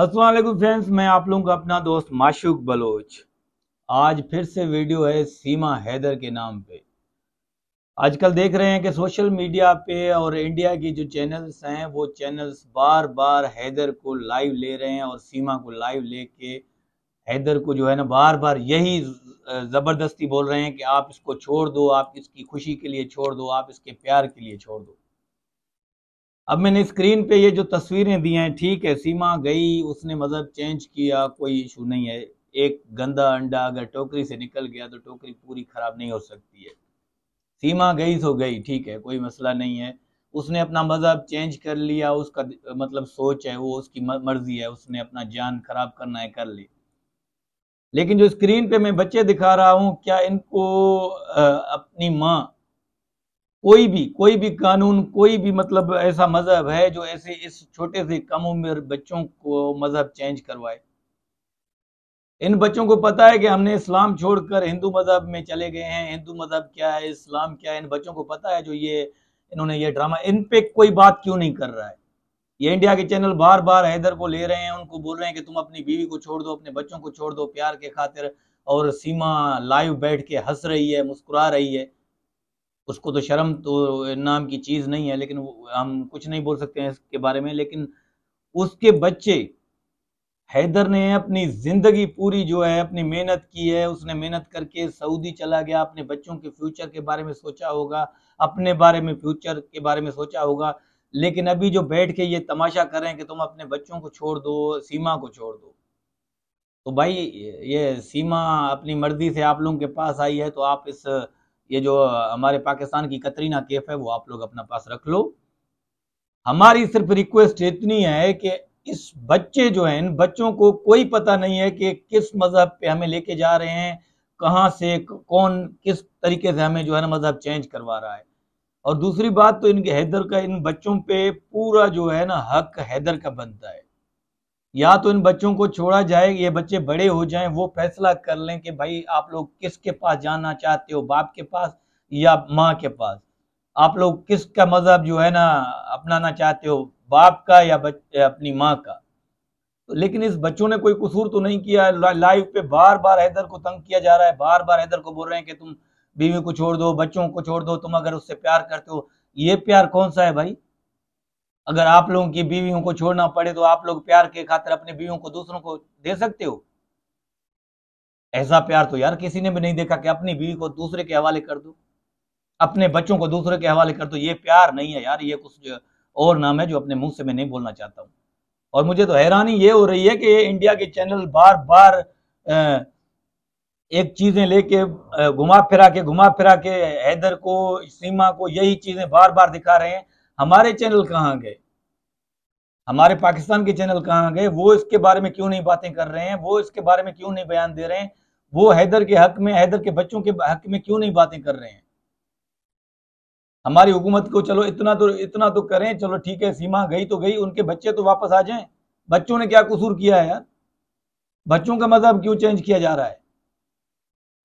असल फ्रेंड्स मैं आप लोगों का अपना दोस्त माशूक बलोच आज फिर से वीडियो है सीमा हैदर के नाम पे आजकल देख रहे हैं कि सोशल मीडिया पे और इंडिया की जो चैनल्स हैं वो चैनल्स बार बार हैदर को लाइव ले रहे हैं और सीमा को लाइव लेके हैदर को जो है ना बार बार यही ज़बरदस्ती बोल रहे हैं कि आप इसको छोड़ दो आप इसकी खुशी के लिए छोड़ दो आप इसके प्यार के लिए छोड़ दो अब मैंने स्क्रीन पे ये जो तस्वीरें दी हैं ठीक है सीमा गई उसने मज़हब चेंज किया कोई इशू नहीं है एक गंदा अंडा अगर टोकरी से निकल गया तो टोकरी पूरी ख़राब नहीं हो सकती है सीमा गई तो गई ठीक है कोई मसला नहीं है उसने अपना मज़हब चेंज कर लिया उसका मतलब सोच है वो उसकी मर्जी है उसने अपना जान खराब करना है कर ली लेकिन जो स्क्रीन पे मैं बच्चे दिखा रहा हूँ क्या इनको अपनी माँ कोई भी कोई भी कानून कोई भी मतलब ऐसा मज़हब है जो ऐसे इस छोटे से कम उम्र बच्चों को मज़हब चेंज करवाए इन बच्चों को पता है कि हमने इस्लाम छोड़कर हिंदू मज़हब में चले गए हैं हिंदू मज़हब क्या है इस्लाम क्या है इन बच्चों को पता है जो ये इन्होंने ये ड्रामा इन पे कोई बात क्यों नहीं कर रहा है ये इंडिया के चैनल बार बार हैदर को ले रहे हैं उनको बोल रहे हैं कि तुम अपनी बीवी को छोड़ दो अपने बच्चों को छोड़ दो प्यार के खातिर और सीमा लाइव बैठ के हंस रही है मुस्कुरा रही है उसको तो शर्म तो नाम की चीज़ नहीं है लेकिन हम कुछ नहीं बोल सकते हैं इसके बारे में लेकिन उसके बच्चे हैदर ने अपनी ज़िंदगी पूरी जो है अपनी मेहनत की है उसने मेहनत करके सऊदी चला गया अपने बच्चों के फ्यूचर के बारे में सोचा होगा अपने बारे में फ्यूचर के बारे में सोचा होगा लेकिन अभी जो बैठ के ये तमाशा कर रहे हैं कि तुम अपने बच्चों को छोड़ दो सीमा को छोड़ दो तो भाई ये सीमा अपनी मर्जी से आप लोगों के पास आई है तो आप इस ये जो हमारे पाकिस्तान की कतरीना केफ है वो आप लोग अपना पास रख लो हमारी सिर्फ रिक्वेस्ट इतनी है कि इस बच्चे जो है इन बच्चों को कोई पता नहीं है कि किस मज़हब पे हमें लेके जा रहे हैं कहाँ से कौन किस तरीके से हमें जो है ना मज़हब चेंज करवा रहा है और दूसरी बात तो इनके हैदर का इन बच्चों पे पूरा जो है ना हक हैदर का बनता है या तो इन बच्चों को छोड़ा जाए ये बच्चे बड़े हो जाएं वो फैसला कर लें कि भाई आप लोग किसके पास जाना चाहते हो बाप के पास या माँ के पास आप लोग किसका मज़हब जो है ना अपनाना चाहते हो बाप का या बच, अपनी माँ का तो लेकिन इस बच्चों ने कोई कसूर तो नहीं किया लाइव पे बार बार हैदर को तंग किया जा रहा है बार बार हैदर को बोल रहे हैं कि तुम बीवी को छोड़ दो बच्चों को छोड़ दो तुम अगर उससे प्यार करते हो ये प्यार कौन सा है भाई अगर आप लोगों की बीवियों को छोड़ना पड़े तो आप लोग प्यार के खातर अपने बीवियों को दूसरों को दे सकते हो ऐसा प्यार तो यार किसी ने भी नहीं देखा कि अपनी बीवी को दूसरे के हवाले कर दो अपने बच्चों को दूसरे के हवाले कर दो ये प्यार नहीं है यार ये कुछ और नाम है जो अपने मुंह से मैं नहीं बोलना चाहता हूँ और मुझे तो हैरानी ये हो रही है कि इंडिया के चैनल बार बार एक चीजें लेके घुमा फिरा के घुमा फिरा के हैदर को सीमा को यही चीजें बार बार दिखा रहे हैं हमारे चैनल कहाँ गए हमारे पाकिस्तान के चैनल कहाँ गए वो इसके बारे में क्यों नहीं बातें कर रहे हैं वो इसके बारे में क्यों नहीं बयान दे रहे हैं वो हैदर के हक में हैदर के बच्चों के हक में क्यों नहीं बातें कर रहे हैं हमारी हुकूमत को चलो इतना तो इतना तो करें चलो ठीक है सीमा गई तो गई उनके बच्चे तो वापस आ जाएं बच्चों ने क्या कसूर किया है यार बच्चों का मजहब क्यों चेंज किया जा रहा है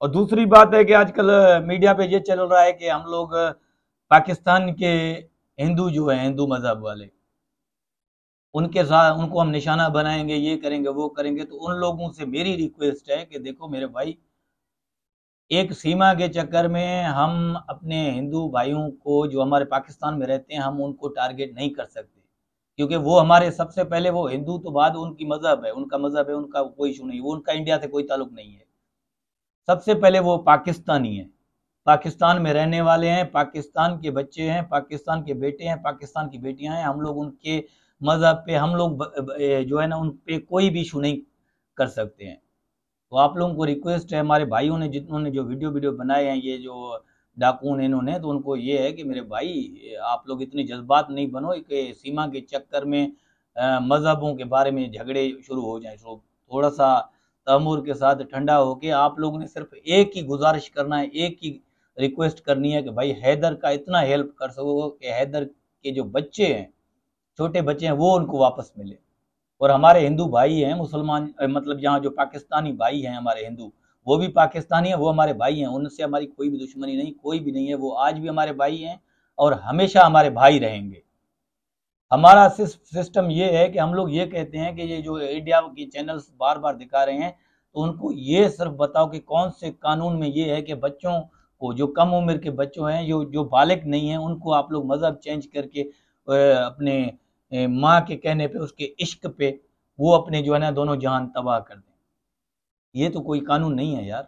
और दूसरी बात है कि आजकल मीडिया पे ये चल रहा है कि हम लोग पाकिस्तान के हिंदू जो है हिंदू मजहब वाले उनके साथ उनको हम निशाना बनाएंगे ये करेंगे वो करेंगे तो उन लोगों से मेरी रिक्वेस्ट है कि देखो मेरे भाई एक सीमा के चक्कर में हम अपने हिंदू भाइयों को जो हमारे पाकिस्तान में रहते हैं हम उनको टारगेट नहीं कर सकते क्योंकि वो हमारे सबसे पहले वो हिंदू तो बाद उनकी मजहब है उनका मजहब है उनका कोई इशू नहीं वो उनका इंडिया से कोई ताल्लुक नहीं है सबसे पहले वो पाकिस्तानी है पाकिस्तान में रहने वाले हैं पाकिस्तान के बच्चे हैं पाकिस्तान के बेटे हैं पाकिस्तान की बेटियां हैं हम लोग उनके मज़हब पे हम लोग जो है ना उन पर कोई भी इशू नहीं कर सकते हैं तो आप लोगों को रिक्वेस्ट है हमारे भाइयों ने जिन्होंने जो वीडियो वीडियो बनाए हैं ये जो डाकून इन्होंने तो उनको ये है कि मेरे भाई आप लोग इतने जज्बात नहीं बनो कि सीमा के चक्कर में मज़हबों के बारे में झगड़े शुरू हो जाएं तो थोड़ा सा तमूर के साथ ठंडा होके आप लोगों ने सिर्फ एक ही गुजारिश करना है एक ही रिक्वेस्ट करनी है कि भाई हैदर का इतना हेल्प कर सको कि हैदर के जो बच्चे हैं छोटे बच्चे हैं वो उनको वापस मिले और हमारे हिंदू भाई हैं मुसलमान मतलब यहाँ जो पाकिस्तानी भाई हैं हमारे हिंदू वो भी पाकिस्तानी हैं वो हमारे भाई हैं उनसे हमारी कोई भी दुश्मनी नहीं कोई भी नहीं है वो आज भी हमारे भाई हैं और हमेशा हमारे भाई रहेंगे हमारा सिस्टम ये है कि हम लोग ये कहते हैं कि ये जो इंडिया की चैनल्स बार बार दिखा रहे हैं तो उनको ये सिर्फ बताओ कि कौन से कानून में ये है कि बच्चों को जो कम उम्र के बच्चों हैं जो जो बालक नहीं हैं उनको आप लोग मज़हब चेंज करके अपने माँ के कहने पे उसके इश्क पे वो अपने जो है ना दोनों जहान तबाह कर दें ये तो कोई कानून नहीं है यार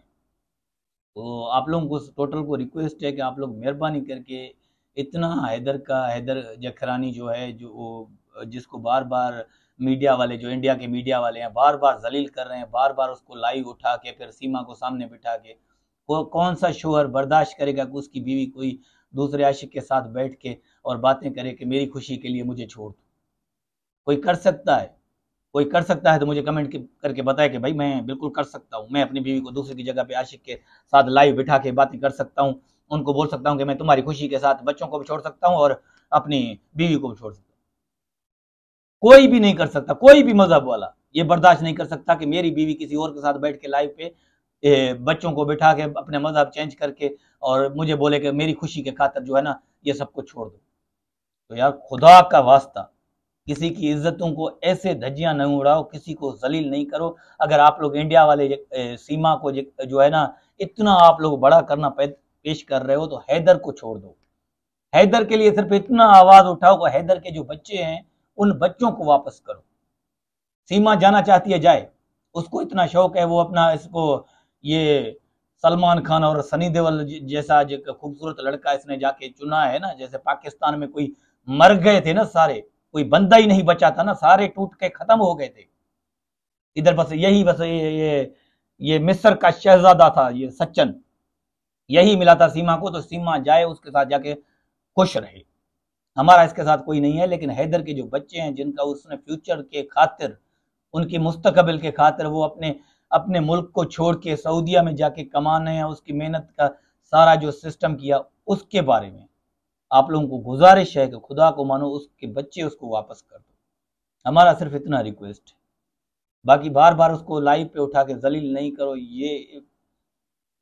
तो आप लोगों को टोटल को रिक्वेस्ट है कि आप लोग मेहरबानी करके इतना हैदर का हैदर जखरानी जो है जो जिसको बार बार मीडिया वाले जो इंडिया के मीडिया वाले हैं बार बार जलील कर रहे हैं बार बार उसको लाइव उठा के फिर सीमा को सामने बिठा के वो कौन सा शोहर बर्दाश्त करेगा कि उसकी बीवी कोई दूसरे आशिक के साथ बैठ के और बातें करे कि मेरी खुशी के लिए मुझे छोड़ दो कोई कर सकता है कोई कर सकता है तो मुझे कमेंट करके बताए कि भाई मैं बिल्कुल कर सकता हूँ मैं अपनी बीवी को दूसरे की जगह पे आशिक के साथ लाइव बिठा के बातें कर सकता हूँ उनको बोल सकता हूँ कि मैं तुम्हारी खुशी के साथ बच्चों को भी छोड़ सकता हूँ और अपनी बीवी को भी छोड़ सकता हूँ कोई भी नहीं कर सकता कोई भी मजहब वाला ये बर्दाश्त नहीं कर सकता कि मेरी बीवी किसी और के साथ बैठ के लाइव पे बच्चों को बिठा के अपने मजहब चेंज करके और मुझे बोले कि मेरी खुशी के खातर जो है ना ये सब कुछ छोड़ दो तो यार खुदा का वास्ता किसी की इज्जतों को ऐसे धज्जियां नहीं उड़ाओ किसी को जलील नहीं करो अगर आप लोग इंडिया वाले ए, सीमा को जो है ना इतना आप लोग बड़ा करना पेश कर रहे हो तो हैदर को छोड़ दो हैदर के लिए सिर्फ इतना आवाज उठाओ कि हैदर के जो बच्चे हैं उन बच्चों को वापस करो सीमा जाना चाहती है जाए उसको इतना शौक है वो अपना इसको ये सलमान खान और सनी देवल जैसा जो खूबसूरत लड़का इसने जाके चुना है ना जैसे पाकिस्तान में कोई मर गए थे ना सारे कोई बंदा ही नहीं बचा था ना सारे टूट के खत्म हो गए थे इधर बस यही बस ये ये ये मिस्र का शहजादा था ये सचन यही मिला था सीमा को तो सीमा जाए उसके साथ जाके खुश रहे हमारा इसके साथ कोई नहीं है लेकिन हैदर के जो बच्चे हैं जिनका उसने फ्यूचर के खातिर उनके मुस्तकबिल के खातिर वो अपने अपने मुल्क को छोड़ के सऊदिया में जाके कमाने या उसकी मेहनत का सारा जो सिस्टम किया उसके बारे में आप लोगों को गुजारिश है कि खुदा को मानो उसके बच्चे उसको वापस कर दो हमारा सिर्फ इतना रिक्वेस्ट है बाकी बार बार उसको लाइव पे उठा के जलील नहीं करो ये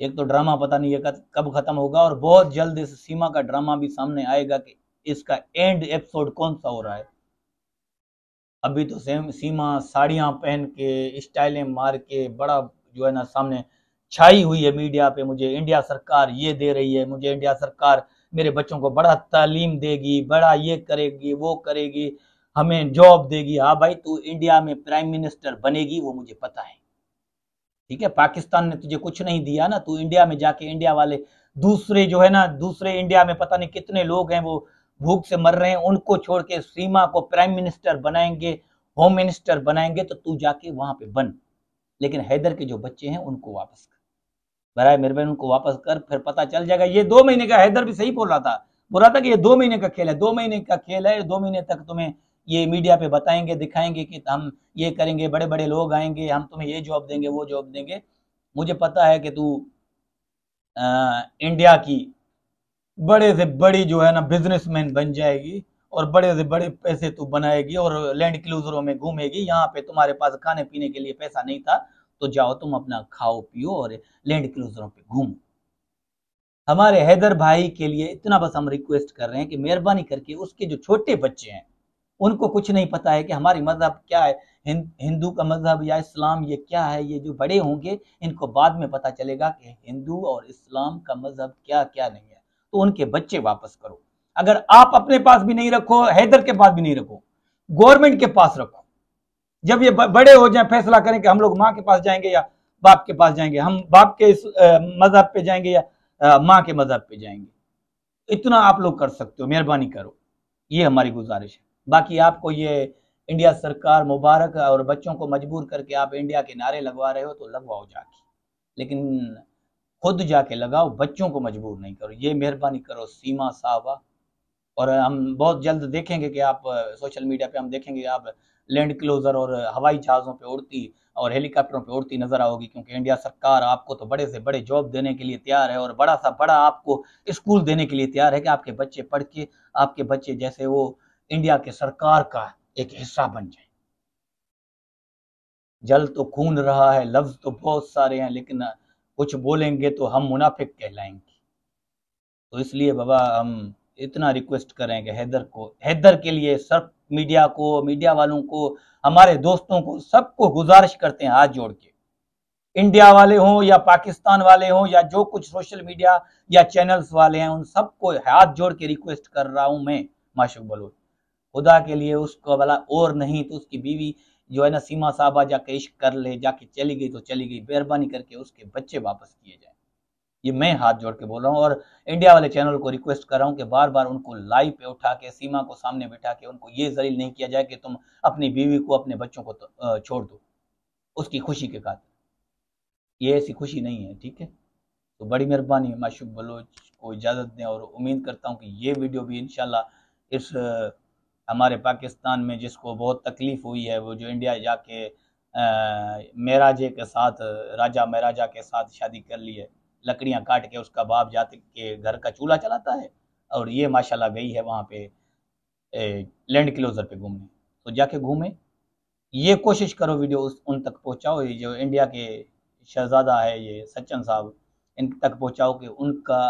एक तो ड्रामा पता नहीं है कब खत्म होगा और बहुत जल्द इस सीमा का ड्रामा भी सामने आएगा कि इसका एंड एपिसोड कौन सा हो रहा है अभी तो सेम सीमा साड़ियां पहन के स्टाइलें मार के बड़ा जो है ना सामने छाई हुई है मीडिया पे मुझे इंडिया सरकार ये दे रही है मुझे इंडिया सरकार मेरे बच्चों को बड़ा तालीम देगी बड़ा ये करेगी वो करेगी हमें जॉब देगी हाँ भाई तू इंडिया में प्राइम मिनिस्टर बनेगी वो मुझे पता है ठीक है पाकिस्तान ने तुझे कुछ नहीं दिया ना तू इंडिया में जाके इंडिया वाले दूसरे जो है ना दूसरे इंडिया में पता नहीं कितने लोग हैं वो भूख से मर रहे हैं उनको छोड़ के सीमा को प्राइम मिनिस्टर बनाएंगे होम मिनिस्टर बनाएंगे तो तू जाके वहां पे बन लेकिन हैदर के जो बच्चे हैं उनको वापस कर बरा मेरे उनको वापस कर फिर पता चल जाएगा ये दो महीने का हैदर भी सही बोल रहा था बोल रहा था कि ये दो महीने का खेल है दो महीने का खेल है दो महीने तक तुम्हें ये मीडिया पे बताएंगे दिखाएंगे कि हम ये करेंगे बड़े बड़े लोग आएंगे हम तुम्हें ये जॉब देंगे वो जॉब देंगे मुझे पता है कि तू इंडिया की बड़े से बड़ी जो है ना बिजनेसमैन बन जाएगी और बड़े से बड़े पैसे तू बनाएगी और लैंड क्लूजरों में घूमेगी यहाँ पे तुम्हारे पास खाने पीने के लिए पैसा नहीं था तो जाओ तुम अपना खाओ पियो और लैंड क्लूजरों पे घूमो हमारे हैदर भाई के लिए इतना बस हम रिक्वेस्ट कर रहे हैं कि मेहरबानी करके उसके जो छोटे बच्चे हैं उनको कुछ नहीं पता है कि हमारी मजहब क्या है हिंदू का मजहब या इस्लाम ये क्या है ये जो बड़े होंगे इनको बाद में पता चलेगा कि हिंदू और इस्लाम का मजहब क्या क्या नहीं है तो उनके बच्चे वापस करो अगर आप अपने पास भी नहीं रखो हैदर के पास भी नहीं रखो गवर्नमेंट के पास रखो जब ये बड़े हो जाए फैसला करें कि हम लोग माँ के पास जाएंगे या बाप के पास जाएंगे हम बाप के मजहब पे जाएंगे या माँ के मजहब पे जाएंगे इतना आप लोग कर सकते हो मेहरबानी करो ये हमारी गुजारिश है बाकी आपको ये इंडिया सरकार मुबारक और बच्चों को मजबूर करके आप इंडिया के नारे लगवा रहे हो तो लगवाओ जाके लेकिन खुद जाके लगाओ बच्चों को मजबूर नहीं करो ये मेहरबानी करो सीमा साहबा और हम बहुत जल्द देखेंगे कि आप सोशल मीडिया पे हम देखेंगे आप लैंड क्लोजर और हवाई जहाज़ों पे उड़ती और हेलीकॉप्टरों पे उड़ती नजर आओगी क्योंकि इंडिया सरकार आपको तो बड़े से बड़े जॉब देने के लिए तैयार है और बड़ा सा बड़ा आपको स्कूल देने के लिए तैयार है कि आपके बच्चे पढ़ के आपके बच्चे जैसे वो इंडिया के सरकार का एक हिस्सा बन जाए जल तो खून रहा है लफ्ज तो बहुत सारे हैं लेकिन कुछ बोलेंगे तो हम मुनाफिक कहलाएंगे तो इसलिए बाबा हम इतना रिक्वेस्ट करेंगे हैदर को हैदर के लिए सब मीडिया को मीडिया वालों को हमारे दोस्तों को सबको गुजारिश करते हैं हाथ जोड़ के इंडिया वाले हों या पाकिस्तान वाले हों या जो कुछ सोशल मीडिया या चैनल्स वाले हैं उन सबको हाथ जोड़ के रिक्वेस्ट कर रहा हूं मैं माशुक बलोच खुदा के लिए उसको भला और नहीं तो उसकी बीवी जो है ना सीमा साहबा जाके इश्क कर ले जाके चली गई तो चली गई मेहरबानी करके उसके बच्चे वापस किए जाए ये मैं हाथ जोड़ के बोल रहा हूँ और इंडिया वाले चैनल को रिक्वेस्ट कर रहा हूँ कि बार बार उनको लाइव पे उठा के सीमा को सामने बैठा के उनको ये जलील नहीं किया जाए कि तुम अपनी बीवी को अपने बच्चों को तो, छोड़ दो उसकी खुशी के खातिर ये ऐसी खुशी नहीं है ठीक है तो बड़ी मेहरबानी माशुब बलोच को इजाज़त दें और उम्मीद करता हूँ कि ये वीडियो भी इन इस हमारे पाकिस्तान में जिसको बहुत तकलीफ़ हुई है वो जो इंडिया जाके महराजे के साथ राजा महराजा के साथ शादी कर ली है लकड़ियाँ काट के उसका बाप जाते के घर का चूल्हा चलाता है और ये माशाल्लाह गई है वहाँ पे लैंड क्लोजर पे घूमने तो जाके घूमे ये कोशिश करो वीडियो उस उन तक पहुँचाओ ये जो इंडिया के शहजादा है ये सच्चन साहब इन तक पहुँचाओ कि उनका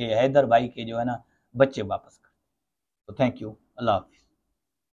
हैदर भाई के जो है ना बच्चे वापस कर तो थैंक यू अल्लाह हाफि